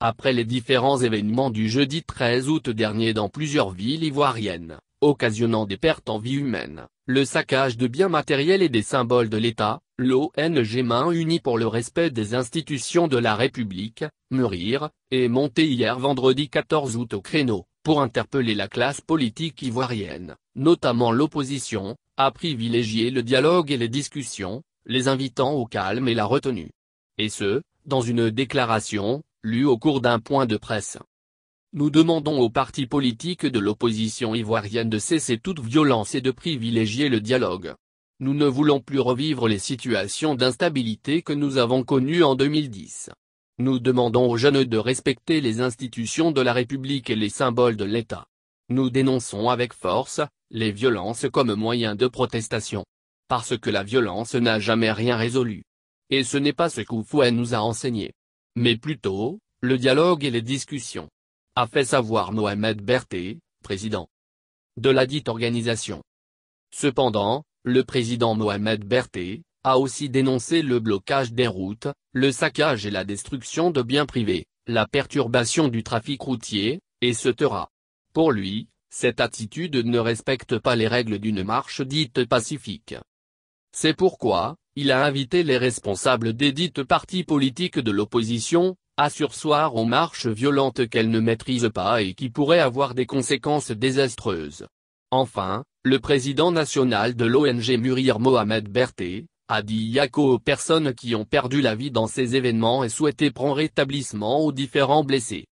Après les différents événements du jeudi 13 août dernier dans plusieurs villes ivoiriennes, occasionnant des pertes en vie humaine, le saccage de biens matériels et des symboles de l'État, l'ONG Main Unie pour le respect des institutions de la République, Murir, est montée hier vendredi 14 août au créneau, pour interpeller la classe politique ivoirienne, notamment l'opposition, à privilégier le dialogue et les discussions, les invitant au calme et la retenue. Et ce, dans une déclaration, lu au cours d'un point de presse. Nous demandons aux partis politiques de l'opposition ivoirienne de cesser toute violence et de privilégier le dialogue. Nous ne voulons plus revivre les situations d'instabilité que nous avons connues en 2010. Nous demandons aux jeunes de respecter les institutions de la République et les symboles de l'État. Nous dénonçons avec force, les violences comme moyen de protestation. Parce que la violence n'a jamais rien résolu. Et ce n'est pas ce qu'Oufoué nous a enseigné mais plutôt, le dialogue et les discussions. A fait savoir Mohamed Berté, président de la dite organisation. Cependant, le président Mohamed Berthé a aussi dénoncé le blocage des routes, le saccage et la destruction de biens privés, la perturbation du trafic routier, et Pour lui, cette attitude ne respecte pas les règles d'une marche dite pacifique. C'est pourquoi, il a invité les responsables des dites partis politiques de l'opposition, à sursoir aux marches violentes qu'elles ne maîtrisent pas et qui pourraient avoir des conséquences désastreuses. Enfin, le président national de l'ONG Murir Mohamed Berté, a dit Yako aux personnes qui ont perdu la vie dans ces événements et souhaité prendre rétablissement aux différents blessés.